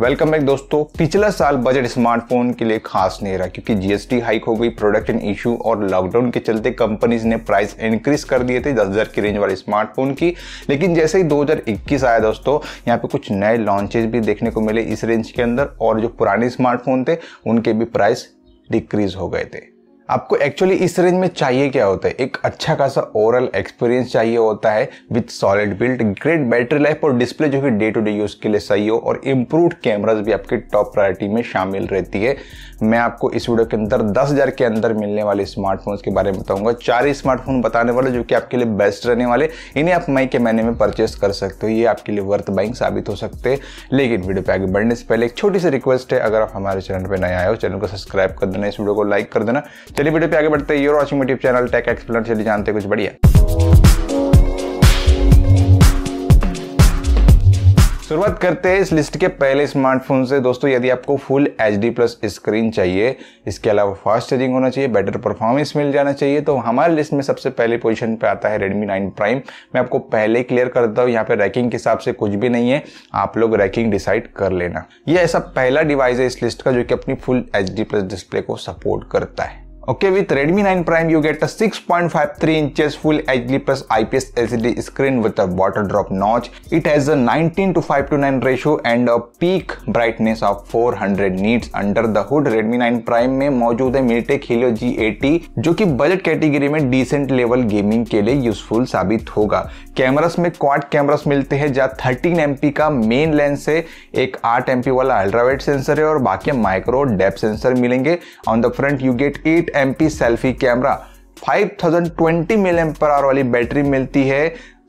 Welcome back दोस्तों पिछला साल बजट स्मार्टफोन के लिए खास नहीं रहा क्योंकि जीएसटी हाइक हो गई प्रोडक्शन इशू और लॉकडाउन के चलते कंपनीज ने प्राइस इंक्रीज कर दिए थे दस हज़ार की रेंज वाले स्मार्टफोन की लेकिन जैसे ही 2021 आया दोस्तों यहाँ पे कुछ नए लॉन्चेज भी देखने को मिले इस रेंज के अंदर और जो पुराने स्मार्टफोन थे उनके भी प्राइस डिक्रीज हो गए थे आपको एक्चुअली इस रेंज में चाहिए क्या होता है एक अच्छा खासा ओवरऑल एक्सपीरियंस चाहिए होता है with solid build great battery life और डिस्प्ले जो कि डे टू डे यूज के लिए सही हो और इम्प्रूव कैमराज भी आपके टॉप प्रायोरिटी में शामिल रहती है मैं आपको इस वीडियो के अंदर दस हजार के अंदर मिलने वाले स्मार्टफोन्स के बारे में बताऊंगा चार ही स्मार्टफोन बताने वाले जो कि आपके लिए बेस्ट रहने वाले इन्हें आप मई के महीने में परचेस कर सकते हो ये आपके लिए वर्थ बाइंग साबित हो सकते हैं लेकिन वीडियो पे आगे बढ़ने से पहले एक छोटी सी रिक्वेस्ट है अगर आप हमारे चैनल पर नए आए हो चैनल को सब्सक्राइब कर देना इस वीडियो को लाइक कर देना चलिए वीडियो पे आगे बढ़ते हैं you're watching YouTube channel tech explainer चलिए जानते कुछ बढ़िया शुरुआत करते हैं इस लिस्ट के पहले स्मार्टफोन से दोस्तों यदि आपको full H D plus screen चाहिए इसके अलावा फास्ट चार्जिंग होना चाहिए बेटर परफॉर्मेंस मिल जाना चाहिए तो हमारे लिस्ट में सबसे पहले पोजीशन पे आता है Redmi 9 Prime मैं आपको पहले क्लियर कर देता हूँ यहाँ पे रैकिंग के हिसाब से कुछ भी नहीं है आप लोग रैकिंग डिसाइड कर लेना ये ऐसा पहला डिवाइस है इस लिस्ट का जो कि अपनी full H D plus display को सपोर्ट करता है Okay, with Redmi 9 Prime, you get a 6.53 inches Full HD plus IPS LCD screen with a water drop notch. It has a 19 to 5 to 9 ratio and a peak brightness of 400 nits. Under the hood, Redmi 9 Prime में मौजूद है Minitek Helio G80, जो कि budget category में decent level gaming के लिए useful साबित होगा कैमरास में क्वाड कैमरास मिलते हैं जहाँ थर्टीन एम का मेन लेंस है एक आठ एम वाला अल्ट्रावेट सेंसर है और बाकी माइक्रो डेप सेंसर मिलेंगे on the front you get eight M selfie camera 5020 thousand hour वाली बैटरी मिलती है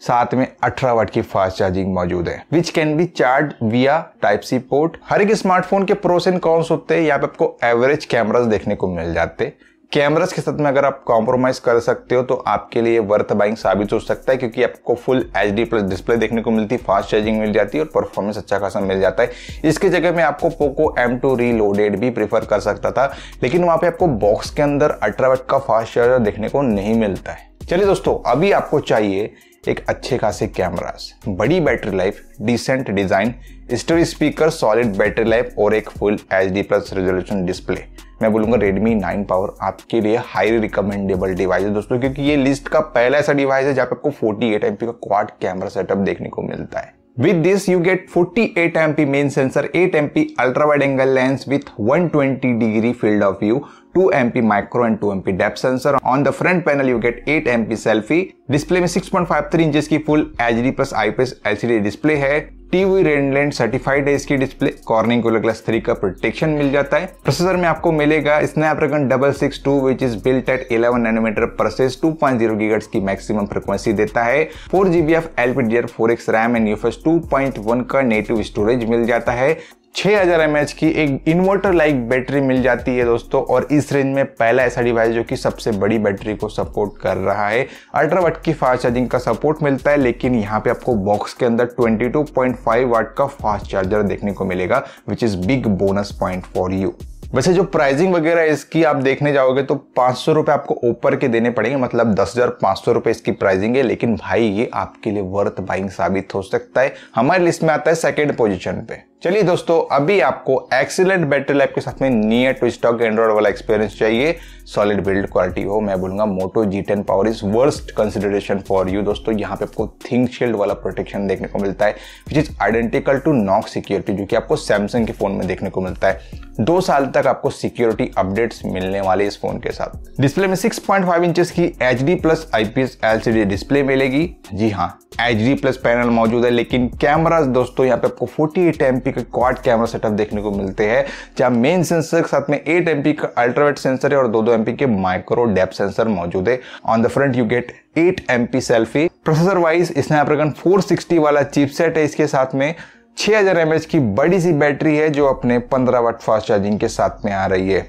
साथ में 18 वाट की फास्ट चार्जिंग मौजूद है which can be charged via type C port हर एक स्मार्टफोन के प्रोस एंड कॉन्स होते हैं यहाँ पे आपको एवरेज कैमरास देखने को मिल जाते हैं कैमरास के साथ में अगर आप कॉम्प्रोमाइज कर सकते हो तो आपके लिए वर्थ बाइंग साबित हो सकता है क्योंकि आपको full H D plus display देखने को मिलती है फास्ट चार्जिंग मिल जाती है और परफॉर्मेंस अच्छा खासा मिल जाता है इसके जगह में आपको पोको एम टू रीलोडेड भी प्रीफर कर सकता था लेकिन वहाँ पे आपको बॉक्स के अंदर अल्ट्रावेट का फास्ट चार्जर देखने को नहीं मिलता है चलिए दोस्तों अभी आपको चाहिए एक अच्छे खासे कैमरास बड़ी battery life decent design stereo speaker solid battery life और एक full H D plus resolution display मैं बोलूंगा रेडमी नाइन पावर आपके लिए हाईली रिकमेंडेबल डिवाइस है दोस्तों क्योंकि ये लिस्ट का पहला ऐसा डिवाइस है जहाँ पे आपको एट एमपी का क्वाड कैमरा सेटअप देखने को मिलता है With this you get 48 MP main sensor, 8 MP ultra wide angle lens with 120 degree field of view, 2 MP micro and 2 MP depth sensor. On the front panel you get 8 MP selfie. display में 6.53 inches की full H plus IPS LCD display है TUV Rheinland certified है इसकी display Corning Gorilla glass three का protection मिल जाता है processor में आपको मिलेगा Snapdragon double six two which is built at eleven nanometre process two point zero gigahertz की मैक्सिमम फ्रिक्वेंसी देता है four GB of LPDDR four X RAM and UFS two point one का नेटिव स्टोरेज मिल जाता है 6000 हजार की एक इन्वर्टर लाइक बैटरी मिल जाती है दोस्तों और इस रेंज में पहला ऐसा डिवाइस जो कि सबसे बड़ी बैटरी को सपोर्ट कर रहा है अल्ट्रा वाट की फास्ट चार्जिंग का सपोर्ट मिलता है लेकिन यहाँ पे आपको बॉक्स के अंदर 22.5 वाट का फास्ट चार्जर देखने को मिलेगा which is big bonus point for you वैसे जो प्राइसिंग वगैरह इसकी आप देखने जाओगे तो पाँच सौ रुपए आपको ऊपर के देने पड़ेंगे मतलब दस हज़ार पांच सौ रुपए इसकी प्राइसिंग है लेकिन भाई ये आपके लिए वर्थ बाइंग साबित हो सकता है हमारे लिस्ट में आता है सेकेंड पोजिशन पे चलिए दोस्तों अभी आपको एक्सीलेंट बैटरी लाइफ के साथ में नियर टू स्टॉक एंड्रॉइड वाला एक्सपीरियंस चाहिए सॉलिड बिल्ड क्वालिटी हो मैं बोलूंगा Moto G ten power is worth consideration for you दोस्तों यहाँ पे आपको थिंक शील्ड वाला प्रोटेक्शन देखने को मिलता है which is identical to knock security जो कि आपको सैमसंग के फोन में देखने को मिलता है दो साल तक आपको सिक्योरिटी अपडेट्स मिलने वाले इस फोन के साथ डिस्प्ले में 6.5 पॉइंट इंचेस की H D plus IPS LCD display मिलेगी जी हाँ एच डी प्लस पैनल मौजूद है लेकिन कैमराज दोस्तों यहाँ पे आपको फोर्टी एट एमपी के क्वाड कैमरा सेटअप देखने को मिलते हैं जहां मेन सेंसर के साथ में एट एमपी का अल्ट्रावेट सेंसर है और दो दो एमपी के माइक्रो डेप सेंसर मौजूद है on the front you get 8 MP selfie processor wise Snapdragon sixty वाला चिपसेट है इसके साथ में 6000 हजार की बड़ी सी बैटरी है जो अपने 15 वाट फास्ट चार्जिंग के साथ में आ रही है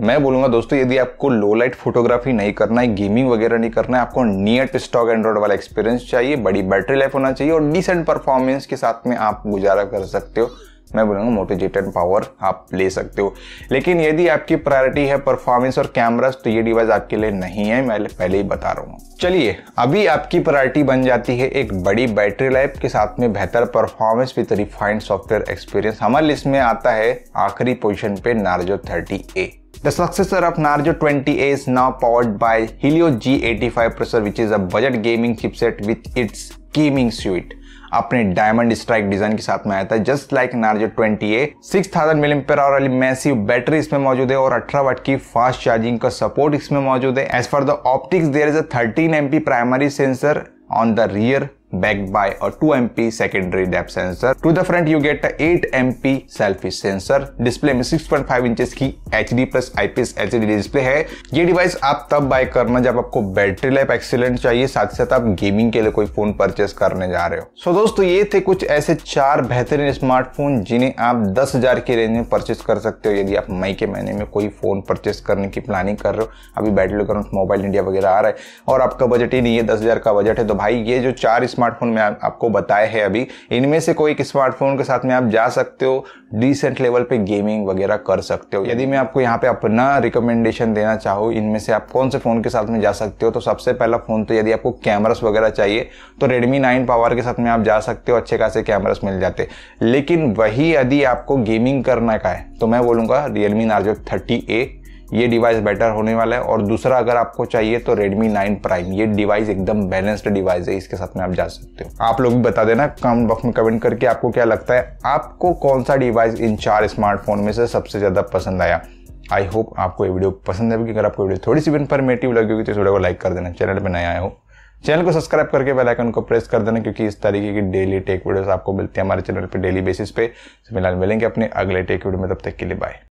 मैं बोलूंगा दोस्तों यदि आपको लो लाइट फोटोग्राफी नहीं करना है गेमिंग वगैरह नहीं करना है आपको नियर स्टॉक एंड्रॉइड वाला एक्सपीरियंस चाहिए बड़ी बैटरी लाइफ होना चाहिए और डिसेंट परफॉर्मेंस के साथ में आप गुजारा कर सकते हो मैं बोलूँगा मोटिवेटेड पावर आप ले सकते हो लेकिन यदि आपकी प्रायोरिटी है परफॉर्मेंस और कैमरा तो ये डिवाइस आपके लिए नहीं है मैं पहले ही बता रहा हूँ चलिए अभी आपकी प्रायोरिटी बन जाती है एक बड़ी बैटरी लाइफ के साथ में बेहतर performance with refined software experience हमारे लिस्ट में आता है आखिरी पोजिशन पे Narzo thirty A The successor of Narzo 20A is now powered by Helio G85 processor which is a budget gaming chipset with its gaming suite अपने diamond strike design के साथ में आया था just like Narzo 20 A six thousand milliamp पर वाली massive battery इसमें मौजूद है और अठारह वाट की फास्ट चार्जिंग का सपोर्ट इसमें मौजूद है as for the optics there is a thirteen M primary sensor on the rear backed by a 2MP secondary depth sensor. To the front you get a 8MP selfie sensor. Display में 6.5 inches की HD plus IPS LCD display है ये device आप तब buy करना जब आपको battery life excellent चाहिए साथ ही साथ आप gaming के लिए कोई phone purchase करने जा रहे हो so, दोस्तों ये थे कुछ ऐसे चार बेहतरीन smartphone जिन्हें आप 10,000 हजार की रेंज में purchase कर सकते हो यदि आप मई के महीने में कोई phone purchase करने की planning कर रहे हो अभी battery life मोबाइल इंडिया वगैरह आ रहा है और आपका बजट ही नहीं है दस हजार का बजट है तो भाई ये जो चार स्मार्ट स्मार्टफोन में आपको बताए हैं अभी इनमें से कोई एक स्मार्टफोन के साथ में आप जा सकते हो डिसेंट लेवल पे गेमिंग वगैरह कर सकते हो यदि मैं आपको यहाँ पे अपना रिकमेंडेशन देना चाहूँ इनमें से आप कौन से फ़ोन के साथ में जा सकते हो तो सबसे पहला फ़ोन तो यदि आपको कैमरास वगैरह चाहिए तो रेडमी नाइन पावर के साथ में आप जा सकते हो अच्छे खासे कैमरास मिल जाते लेकिन वही यदि आपको गेमिंग करना का है तो मैं बोलूँगा रियलमी नार्जो थर्टी ए ये डिवाइस बेटर होने वाला है और दूसरा अगर आपको चाहिए तो Redmi 9 Prime ये डिवाइस एकदम बैलेंस्ड डिवाइस है इसके साथ में आप जा सकते हो आप लोग भी बता देना कमेंट बॉक्स में कमेंट करके आपको क्या लगता है आपको कौन सा डिवाइस इन चार स्मार्टफोन में से सबसे ज़्यादा पसंद आया आई होप आपको ये वीडियो पसंद है अगर आपको वीडियो थोड़ी सी भी इन्फॉर्मेटिव लगेगी तो इस वीडियो को लाइक कर देना चैनल पर नया आया हो चैनल को सब्सक्राइब करके बेल आइकन को प्रेस कर देना क्योंकि इस तरीके की डेली टेक वीडियोस आपको मिलती है हमारे चैनल पे डेली बेसिस पे फिलहाल मिलेंगे अपने अगले टेक वीडियो में तब तक के लिए बाय